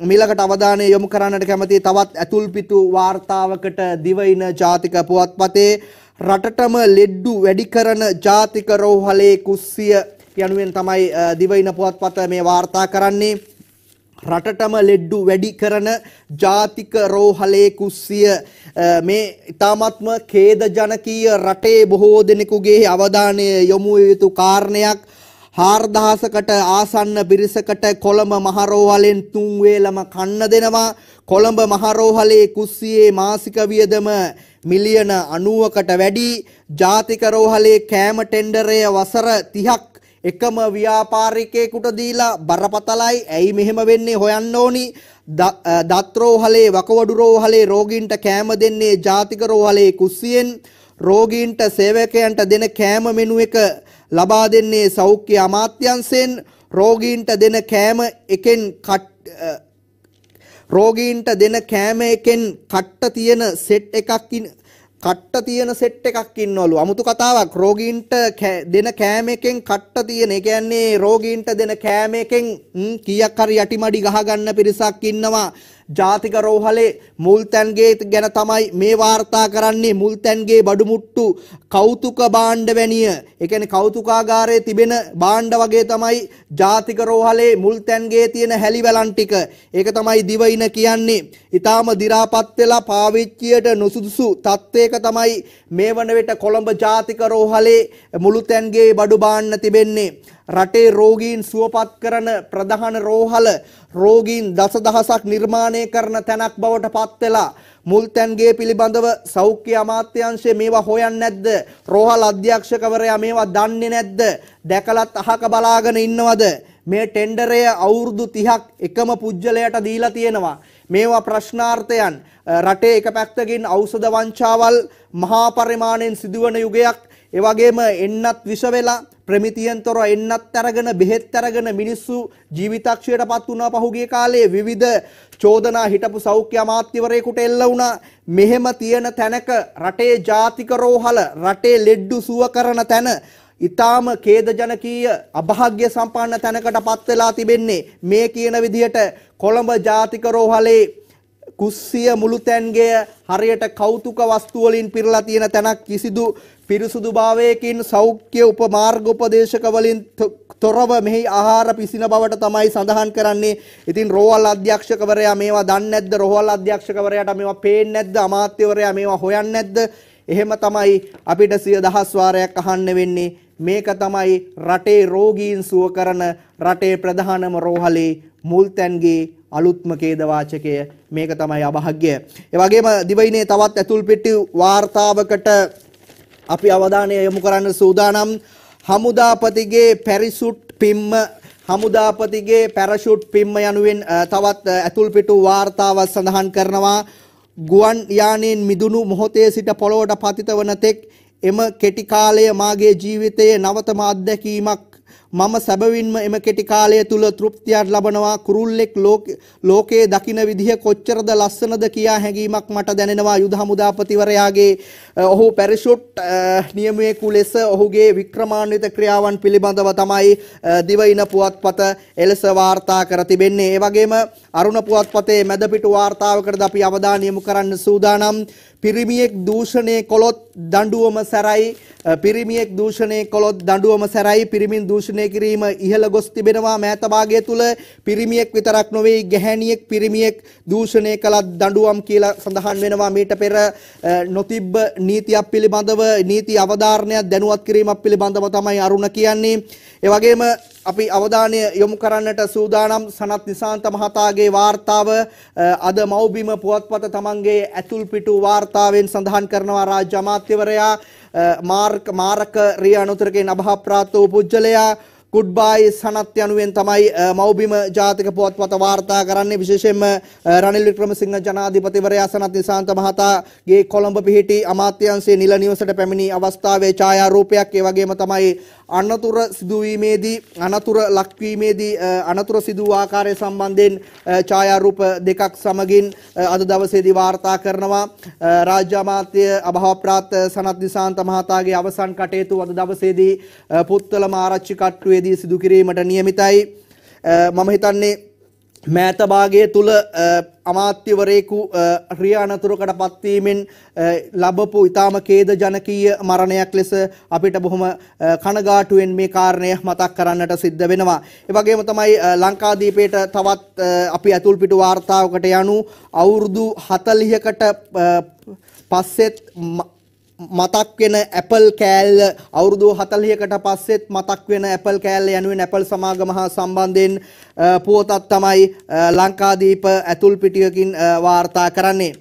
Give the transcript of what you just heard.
මිලකට අවධානය යොමු කරන්නට කැමති තවත් ඇතුල්පිතු වාර්තාවකට දිවයින ජාතික පුවත්පතේ රටටම ලෙඩ්ඩු වැඩි කරන ජාතික රෝහලේ කුස්සිය යනුවෙන් තමයි දිවයින පුවත්පත මේ වාර්තා කරන්නේ රටටම ලෙඩ්ඩු වැඩි කරන ජාතික රෝහලේ කුස්සිය මේ ඉතාමත්ම ඛේදජනකීය රටේ බොහෝ දෙනෙකුගේ අවධානය යොමු යුතු කාරණයක් හාර්දහසකට ආසන්න පිරිසකට කොළඹ මහරෝහලෙන් තුන් වේලම කන්න දෙනවා කොළඹ මහරෝහලේ කුස්සියේ මාසික වියදම මිලියන 90කට වැඩි ජාතික රෝහලේ කෑම ටෙන්ඩරය වසර 30ක් එකම ව්‍යාපාරිකයෙකුට දීලා බරපතලයි ඇයි මෙහෙම වෙන්නේ හොයන්න ඕනි දත් රෝහලේ වකවඩු රෝහලේ රෝගීන්ට කෑම දෙන්නේ ජාතික රෝහලේ කුස්සියෙන් රෝගීන්ට සේවකයන්ට දෙන කෑම මෙනු එක ලබා දෙන්නේ සෞඛ්‍ය අමාත්‍යංශයෙන් රෝගීන්ට දෙන කෑම එකෙන් රෝගීන්ට දෙන කෑම එකෙන් කට්ට තියෙන සෙට් එකක් කට්ට තියෙන සෙට් එකක් ඉන්නවලු අමුතු කතාවක් රෝගීන්ට දෙන කෑම එකෙන් කට්ට තියෙන. ඒ කියන්නේ රෝගීන්ට දෙන කෑම එකෙන් කීයක් හරි යටිමඩි ගහගන්න පිරිසක් ඉන්නවා. ජාතික රෝහලේ මුල්තැන්ගේ ගැන තමයි මේ වාර්තා කරන්නේ මුල්තැන්ගේ බඩුමුට්ටු කෞතුක භාණ්ඩ වැනිය. ඒ කියන්නේ කෞතුකාගාරයේ තිබෙන භාණ්ඩ වගේ තමයි ජාතික රෝහලේ මුල්තැන්ගේ තියෙන හැලිවලන් ටික. ඒක තමයි දිවයින කියන්නේ. ඊටාම දි รา පත් වෙලා පාවිච්චියට නුසුදුසු තත්වයක තමයි මේ වන විට කොළඹ ජාතික රෝහලේ මුළුතැන්ගේ බඩු භාණ්ඩ තිබෙන්නේ. රටේ රෝගීන් සුවපත් කරන ප්‍රධාන රෝහල රෝගීන් දසදහසක් නිර්මාණය කරන තැනක් බවට පත් වෙලා මුල්තැන්ගේ පිළිබඳව සෞඛ්‍ය අමාත්‍යාංශය මේවා හොයන්නේ නැද්ද? රෝහල් අධ්‍යක්ෂකවරයා මේවා දන්නේ නැද්ද? දැකලත් අහක බලාගෙන ඉන්නවද? මේ ටෙන්ඩරය අවුරුදු 30ක් එකම පුජ්‍යලයට දීලා තියෙනවා. මේවා ප්‍රශ්නාර්ථයන් රටේ එක පැත්තකින් ඖෂධ වංචාවල් මහා පරිමාණයෙන් සිදුවන යුගයක්. ඒ වගේම එන්නත් විෂ වෙලා ප්‍රමිතියන්තොර එන්නත් අරගෙන බෙහෙත් අරගෙන මිනිස්සු ජීවිතක්ෂයටපත් වුණා පහුගිය කාලේ විවිධ චෝදනා හිටපු සෞඛ්‍ය අමාත්‍යවරයෙකුට එල්ල වුණා මෙහෙම තියෙන තැනක රටේ ජාතික රෝහල රටේ ලෙඩ්ඩු සුව කරන තැන ඊටාම ඛේදජනකීය අභාග්‍ය සම්පන්න තැනකටපත් වෙලා තිබෙන්නේ මේ කියන විදිහට කොළඹ ජාතික රෝහලේ කුස්සිය මුළුතැන්ගය හරියට කෞතුක වස්තු වලින් පිරලා තියෙන තැනක් කිසිදු පිරිසුදු භාවයකින් සෞඛ්‍ය උපමාර්ග උපදේශක වලින් තොරව මෙහි ආහාර පිසින බවට තමයි සඳහන් කරන්නේ. ඉතින් රෝහල් අධ්‍යක්ෂකවරයා මේවා දන්නේ නැද්ද? රෝහල් අධ්‍යක්ෂකවරයාට මේවා පේන්නේ නැද්ද? අමාත්‍යවරයා මේවා හොයන්නේ නැද්ද? එහෙම තමයි අපිට සිය දහස් වාරයක් අහන්න වෙන්නේ. මේක තමයි රටේ රෝගීන් සුව කරන රටේ ප්‍රධානම රෝහලේ මුල්තැන්ගේ අලුත්ම ඛේදවාචකය මේක තමයි අභාග්‍ය. ඒ වගේම දිවයිනේ තවත් ඇතුල් පිටි වාර්තාවකට අපි අවධානය යොමු කරන්න සූදානම්. හමුදාපතිගේ පැරිසුට් පිම්ම හමුදාපතිගේ පැරෂුට් පිම්ම යනුවෙන් තවත් ඇතුල් පිටු වාර්තාවක් සඳහන් කරනවා. ගුවන් යානයෙන් මිදුණු මොහොතේ සිට පොළොවට පතිත වන තෙක් එම කෙටි කාලය මාගේ ජීවිතයේ නවතම අත්දැකීමක් මම සැබවින්ම එම කෙටි කාලය තුල තෘප්තියක් ලබනවා කුරුල්ලෙක් ලෝකයේ දකින විදිහ කොච්චරද ලස්සනද කියා හැඟීමක් මට දැනෙනවා යුද හමුදාපතිවරයාගේ ඔහු පැරිෂුට් නියමයෙකු ලෙස ඔහුගේ වික්‍රමාන්විත ක්‍රියාවන් පිළිබඳව තමයි දිවයින පුවත්පත එලෙස වාර්තා කර තිබෙන්නේ ඒ වගේම අරුණ පුවත්පතේ මැදපිටු වාර්තාවකටද අපි අවධානය යොමු කරන්න සූදානම් පිරිමියෙක් දූෂණය කළොත් දඬුවම සැරයි පිරිමියෙක් දූෂණය කළොත් දඬුවම සැරයි පිරිමින් දූෂණය පාලනය කිරීම ඉහළ ගොස් තිබෙනවා මෑත භාගය තුල පිරිමියෙක් විතරක් නොවේ ගැහැණියෙක් පිරිමියෙක් දූෂණය කළත් දඬුවම් කියලා සඳහන් වෙනවා මීට පෙර නොතිබ්බ නීතියක් පිළිබඳව නීති අවධාරණයක් දැනුවත් කිරීමක් පිළිබඳව තමයි අරුණ කියන්නේ ඒ වගේම අපි අවධානය යොමු කරන්නට සූදානම් සනත් නිසාන්ත මහතාගේ වාර්තාව අද මෞබිම පුවත්පත තමන්ගේ ඇතුල් පිටු වාර්තාවෙන් සඳහන් කරනවා රාජ්‍ය අමාත්‍යවරයා මාර්ක මාරක රිය අනුතරකෙන් අභාප්‍රාප්ත වූ පුජ්‍යලයා කුඩ්බායි සනත් යනුවෙන් තමයි මවබිම ජාතික පුවත්පත වාර්තා කරන්නේ විශේෂයෙන්ම රනිල් වික්‍රමසිංහ ජනාධිපතිවරයා සනත් නිසාන්ත මහතාගේ කොළඹ පිහිටි අමාත්‍යාංශයේ නිල නිවසට පැමිණි අවස්ථාවේ ඡායාරූපයක් ඒ වගේම තමයි අනතුර සිදුවීමේදී අනතුර ලක්වීමේදී eh, අනතුර සිදු ආකාරය සම්බන්ධයෙන් eh, ඡායාරූප දෙකක් සමගින් eh, අද දවසේදී වාර්තා කරනවා රාජ්‍ය අමාත්‍ය අභාවප්‍රාප්ත සනත් නිසාන්ත මහතාගේ අවසන් කටයුතු අද දවසේදී පුත්තලම ආරච්චි කට්ටුවේ සම්බන්ධයේදී සිදු කිරීමට නියමිතයි මම හිතන්නේ මෑතභාගය තුළ අමාත්‍යවරයෙකු ක්‍රියානතුරකට පත්වීමෙන් ලබපු ඉතාම කේද ජනකීය මරණයක් ලෙස අපිට බොහොම කනගාටුවෙන් මේ කාරණය මතක් කරන්නට සිද්ධ වෙනවා. එවගේම තමයි ලංකාදීපයට තවත් අපි ඇතුල්පිටු වාර්තාවකට යනු අවුරුදු හතලිහකට පස්සෙත් මතක් වෙන Apple කෑල්ල අවුරුදු 40කට පස්සෙත් මතක් වෙන Apple කෑල්ල යනුවෙන් Apple සමාගම හා සම්බන්ධයෙන් පුවතක් තමයි ලංකාදීප ඇතුල් පිටියකින් වාර්තා කරන්නේ.